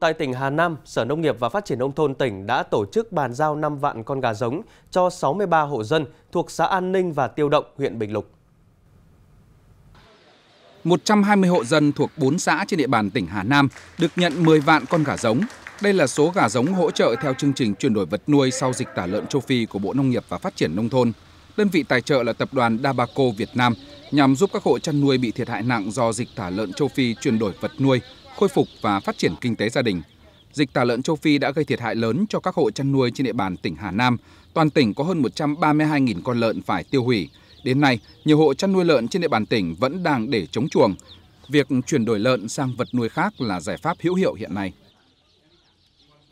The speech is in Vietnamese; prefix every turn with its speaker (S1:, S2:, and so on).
S1: Tại tỉnh Hà Nam, Sở Nông nghiệp và Phát triển Nông thôn tỉnh đã tổ chức bàn giao 5 vạn con gà giống cho 63 hộ dân thuộc xã An Ninh và Tiêu Động, huyện Bình Lục.
S2: 120 hộ dân thuộc 4 xã trên địa bàn tỉnh Hà Nam được nhận 10 vạn con gà giống. Đây là số gà giống hỗ trợ theo chương trình chuyển đổi vật nuôi sau dịch tả lợn châu Phi của Bộ Nông nghiệp và Phát triển Nông thôn. Đơn vị tài trợ là tập đoàn Dabaco Việt Nam nhằm giúp các hộ chăn nuôi bị thiệt hại nặng do dịch tả lợn châu Phi chuyển đổi vật nuôi khôi phục và phát triển kinh tế gia đình. Dịch tả lợn châu Phi đã gây thiệt hại lớn cho các hộ chăn nuôi trên địa bàn tỉnh Hà Nam. Toàn tỉnh có hơn 132.000 con lợn phải tiêu hủy. Đến nay, nhiều hộ chăn nuôi lợn trên địa bàn tỉnh vẫn đang để chống chuồng. Việc chuyển đổi lợn sang vật nuôi khác là giải pháp hữu hiệu hiện nay.